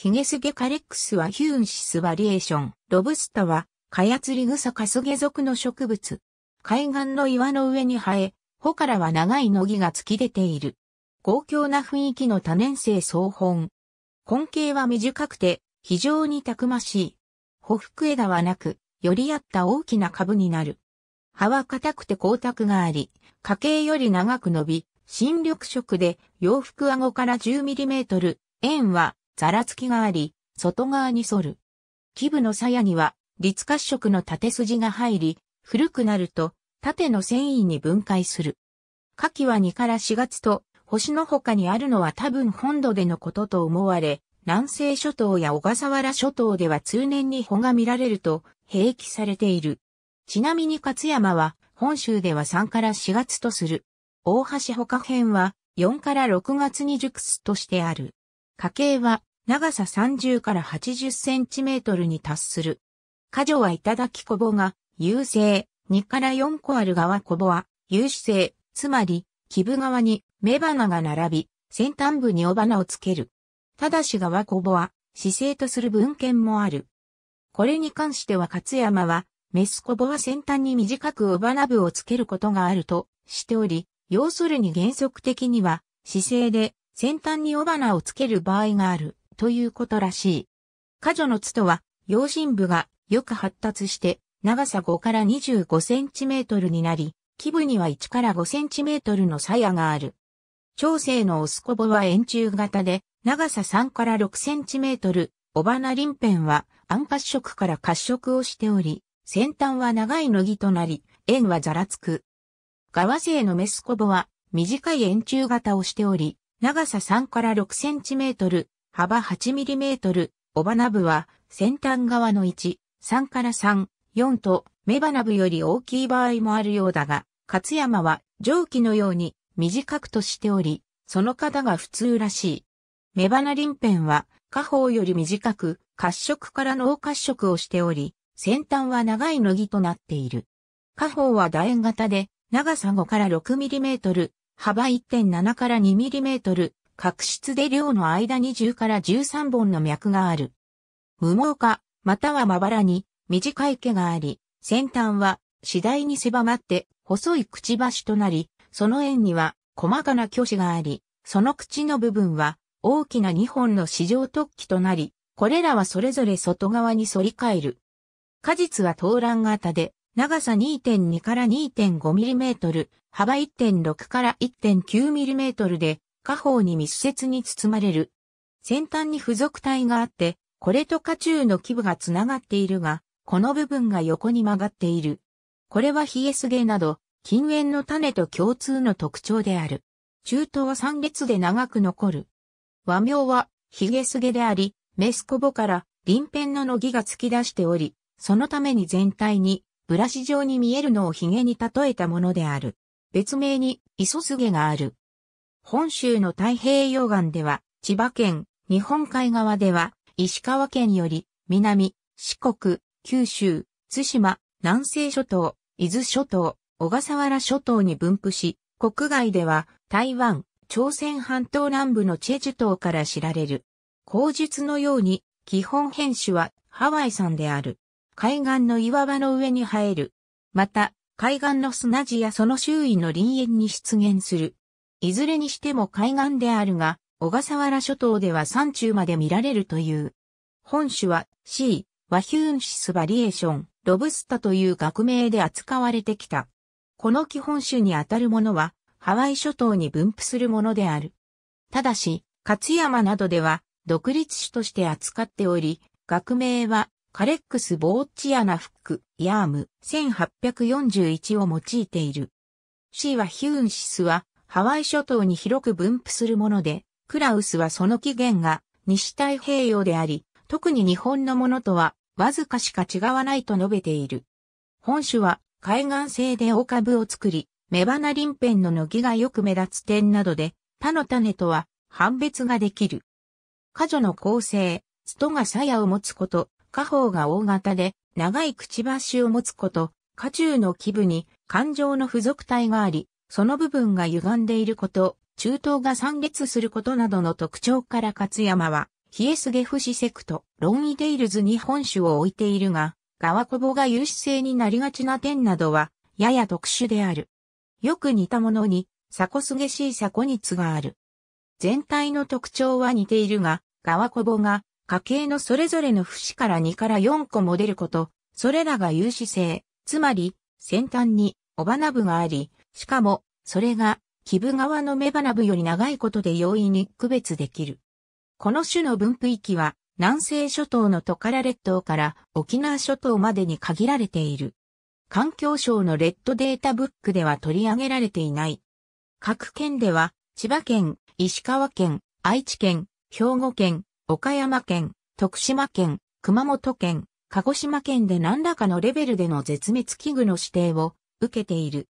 ヒゲスゲカレックスはヒューンシスバリエーション。ロブスタは、カヤツリグサカスゲ属の植物。海岸の岩の上に生え、穂からは長い野木が突き出ている。豪強な雰囲気の多年生草本。根茎は短くて、非常にたくましい。穂福枝はなく、より合った大きな株になる。葉は硬くて光沢があり、家計より長く伸び、新緑色で洋服顎から1 0トル、円はざらつきがあり、外側に反る。基部の鞘には、立褐色の縦筋が入り、古くなると、縦の繊維に分解する。夏季は2から4月と、星の他にあるのは多分本土でのことと思われ、南西諸島や小笠原諸島では通年に穂が見られると、併記されている。ちなみに勝山は、本州では3から4月とする。大橋他編は、4から6月に熟すとしてある。家系は、長さ30から80センチメートルに達する。過剰は頂きこぼが、優勢、2から4個ある側こぼは、有志性、つまり、基部側に雌花が並び、先端部に尾花をつける。ただし側こぼは、姿勢とする文献もある。これに関しては勝山は、メスこぼは先端に短く尾花部をつけることがあるとしており、要するに原則的には、姿勢で先端に尾花をつける場合がある。ということらしい。過剰の蔦は、用心部がよく発達して、長さ5から25センチメートルになり、基部には1から5センチメートルの鞘がある。長生のオスコボは円柱型で、長さ3から6センチメートル、オバリンペンは暗褐色から褐色をしており、先端は長いのぎとなり、円はざらつく。ワ生のメスコボは短い円柱型をしており、長さ3から6センチメートル、幅 8mm、尾花部は先端側の1、3から3、4と雌花部より大きい場合もあるようだが、勝山は上記のように短くとしており、その方が普通らしい。雌花鱗片は下方より短く、褐色から脳褐色をしており、先端は長い乃木となっている。下方は楕円型で、長さ5から 6mm、幅1.7から 2mm、角質で量の間に10から13本の脈がある。無毛化、またはまばらに短い毛があり、先端は次第に狭まって細いくちばしとなり、その縁には細かな巨子があり、その口の部分は大きな2本の市場突起となり、これらはそれぞれ外側に反り返る。果実は頭卵型で、長さ2.2から2.5ミリメートル、幅1.6から1.9ミリメートルで、下方に密接に包まれる。先端に付属体があって、これと下中の基部がつながっているが、この部分が横に曲がっている。これはヒゲスゲなど、近縁の種と共通の特徴である。中東は三列で長く残る。和名は、ヒゲスゲであり、メスコボから鱗片の乃木が突き出しており、そのために全体に、ブラシ状に見えるのをヒゲに例えたものである。別名に、イソスゲがある。本州の太平洋岸では、千葉県、日本海側では、石川県より、南、四国、九州、津島、南西諸島、伊豆諸島、小笠原諸島に分布し、国外では、台湾、朝鮮半島南部のチェジュ島から知られる。口述のように、基本編種はハワイ産である。海岸の岩場の上に生える。また、海岸の砂地やその周囲の林園に出現する。いずれにしても海岸であるが、小笠原諸島では山中まで見られるという。本種は C、ワヒューンシスバリエーション、ロブスタという学名で扱われてきた。この基本種にあたるものは、ハワイ諸島に分布するものである。ただし、勝山などでは、独立種として扱っており、学名は、カレックス・ボーチアナフック・ヤーム1841を用いている。C はヒューンシスはハワイ諸島に広く分布するもので、クラウスはその起源が西太平洋であり、特に日本のものとはわずかしか違わないと述べている。本種は海岸性で大株を作り、雌花ペ辺の軒木がよく目立つ点などで、他の種とは判別ができる。花女の構成、ストが鞘を持つこと、花方が大型で、長いくちばしを持つこと、花中の基部に感情の付属体があり、その部分が歪んでいること、中東が散列することなどの特徴から勝山は、ヒエスゲフシセクト、ロンイデイルズに本種を置いているが、ガワコボが有志性になりがちな点などは、やや特殊である。よく似たものに、サコスゲシーサコニツがある。全体の特徴は似ているが、ガワコボが、家系のそれぞれの節から2から4個も出ること、それらが有志性、つまり、先端に、バ花部があり、しかも、それが、基部側のバ花部より長いことで容易に区別できる。この種の分布域は、南西諸島のトカラ列島から沖縄諸島までに限られている。環境省のレッドデータブックでは取り上げられていない。各県では、千葉県、石川県、愛知県、兵庫県、岡山県、徳島県、熊本県、鹿児島県で何らかのレベルでの絶滅危惧の指定を受けている。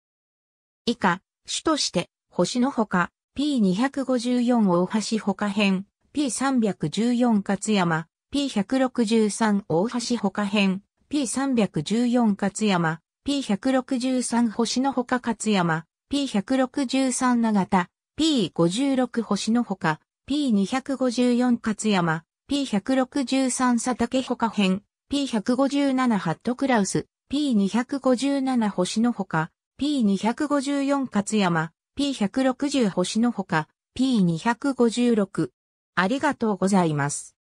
以下、主として、星のほか、P254 大橋ほか編、P314 勝山、P163 大橋ほか編、P314 勝山、P163 星のほか勝山、P163 長田、P56 星のほか、P254 勝山、P163 佐竹ほか編、P157 ハットクラウス、P257 星のほか、P254 勝山、P160 星のほか、P256。ありがとうございます。